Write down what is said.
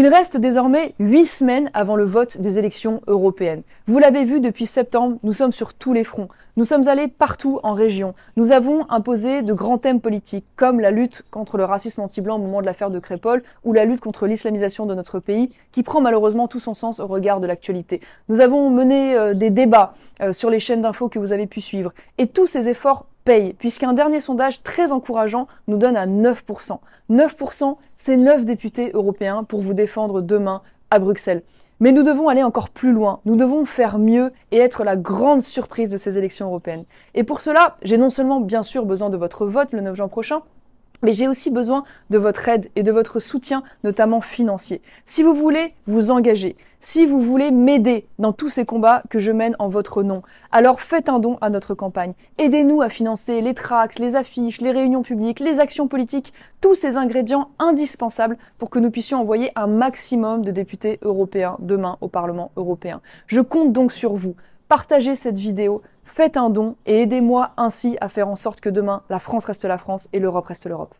Il reste désormais huit semaines avant le vote des élections européennes. Vous l'avez vu depuis septembre, nous sommes sur tous les fronts. Nous sommes allés partout en région. Nous avons imposé de grands thèmes politiques, comme la lutte contre le racisme anti-blanc au moment de l'affaire de Crépol, ou la lutte contre l'islamisation de notre pays, qui prend malheureusement tout son sens au regard de l'actualité. Nous avons mené euh, des débats euh, sur les chaînes d'infos que vous avez pu suivre. Et tous ces efforts puisqu'un dernier sondage très encourageant nous donne à 9%. 9%, c'est 9 députés européens pour vous défendre demain à Bruxelles. Mais nous devons aller encore plus loin, nous devons faire mieux et être la grande surprise de ces élections européennes. Et pour cela, j'ai non seulement bien sûr besoin de votre vote le 9 juin prochain, mais j'ai aussi besoin de votre aide et de votre soutien, notamment financier. Si vous voulez vous engager, si vous voulez m'aider dans tous ces combats que je mène en votre nom, alors faites un don à notre campagne. Aidez-nous à financer les tracts, les affiches, les réunions publiques, les actions politiques, tous ces ingrédients indispensables pour que nous puissions envoyer un maximum de députés européens demain au Parlement européen. Je compte donc sur vous partagez cette vidéo, faites un don et aidez-moi ainsi à faire en sorte que demain, la France reste la France et l'Europe reste l'Europe.